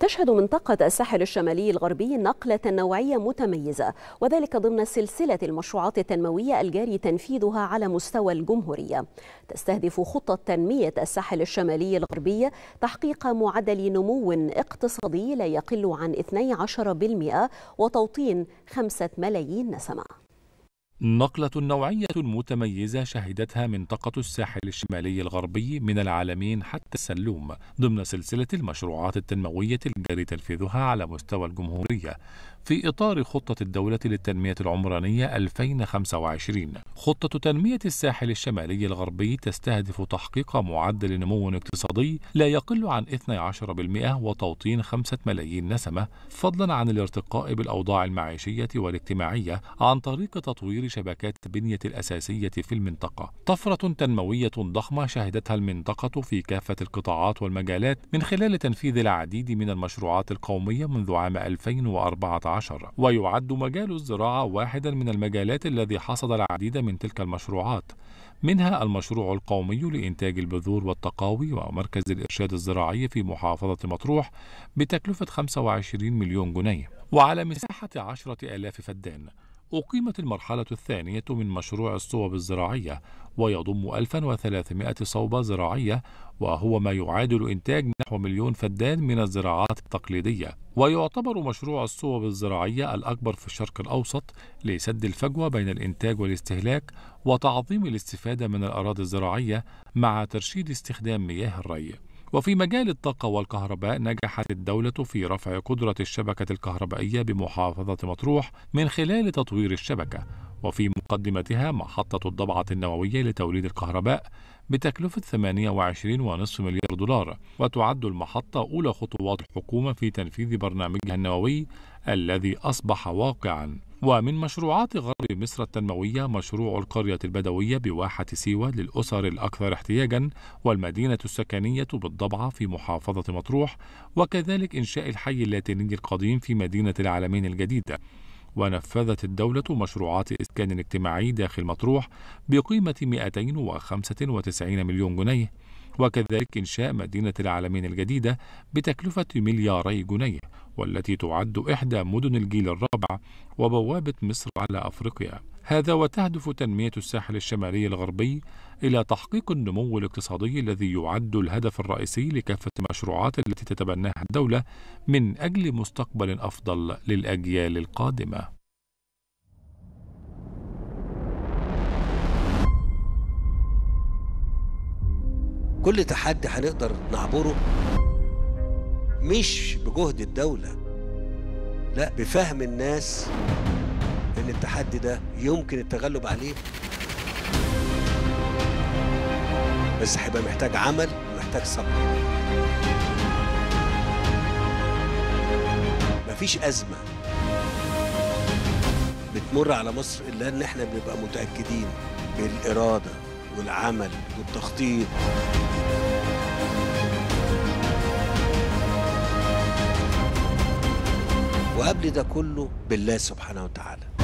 تشهد منطقة الساحل الشمالي الغربي نقلة نوعية متميزة وذلك ضمن سلسلة المشروعات التنموية الجاري تنفيذها على مستوى الجمهورية تستهدف خطة تنمية الساحل الشمالي الغربي تحقيق معدل نمو اقتصادي لا يقل عن 12% وتوطين 5 ملايين نسمة نقلة نوعية متميزة شهدتها منطقة الساحل الشمالي الغربي من العالمين حتى السلوم ضمن سلسلة المشروعات التنموية الجاري تنفيذها على مستوى الجمهورية في إطار خطة الدولة للتنمية العمرانية 2025 خطة تنمية الساحل الشمالي الغربي تستهدف تحقيق معدل نمو اقتصادي لا يقل عن 12% وتوطين 5 ملايين نسمة فضلا عن الارتقاء بالأوضاع المعيشية والاجتماعية عن طريق تطوير شبكات البنية الأساسية في المنطقة طفرة تنموية ضخمة شهدتها المنطقة في كافة القطاعات والمجالات من خلال تنفيذ العديد من المشروعات القومية منذ عام 2014 عشر ويعد مجال الزراعة واحدا من المجالات الذي حصد العديد من تلك المشروعات منها المشروع القومي لإنتاج البذور والتقاوي ومركز الإرشاد الزراعي في محافظة مطروح بتكلفة 25 مليون جنيه وعلى مساحة 10 ألاف فدان أقيمت المرحلة الثانية من مشروع الصوب الزراعية ويضم 1300 صوبة زراعية وهو ما يعادل إنتاج نحو مليون فدان من الزراعات التقليدية ويعتبر مشروع الصوب الزراعية الأكبر في الشرق الأوسط لسد الفجوة بين الإنتاج والاستهلاك وتعظيم الاستفادة من الأراضي الزراعية مع ترشيد استخدام مياه الري وفي مجال الطاقة والكهرباء نجحت الدولة في رفع قدرة الشبكة الكهربائية بمحافظة مطروح من خلال تطوير الشبكة وفي مقدمتها محطة الضبعة النووية لتوليد الكهرباء بتكلفة 28.5 مليار دولار وتعد المحطة أولى خطوات الحكومة في تنفيذ برنامجها النووي الذي أصبح واقعاً ومن مشروعات غرب مصر التنموية مشروع القرية البدوية بواحة سيوة للأسر الأكثر احتياجا والمدينة السكنية بالضبعة في محافظة مطروح وكذلك إنشاء الحي اللاتيني القديم في مدينة العالمين الجديدة ونفذت الدولة مشروعات إسكان اجتماعي داخل مطروح بقيمة 295 مليون جنيه وكذلك إنشاء مدينة العالمين الجديدة بتكلفة ملياري جنيه والتي تعد إحدى مدن الجيل الرابع وبوابة مصر على أفريقيا هذا وتهدف تنمية الساحل الشمالي الغربي إلى تحقيق النمو الاقتصادي الذي يعد الهدف الرئيسي لكافة المشروعات التي تتبناها الدولة من أجل مستقبل أفضل للأجيال القادمة كل تحدي هنقدر نعبره مش بجهد الدولة لا بفهم الناس ان التحدي ده يمكن التغلب عليه بس هيبقى محتاج عمل ومحتاج صبر مفيش أزمة بتمر على مصر إلا إن إحنا بنبقى متأكدين بالإرادة والعمل والتخطيط وقبل ده كله بالله سبحانه وتعالى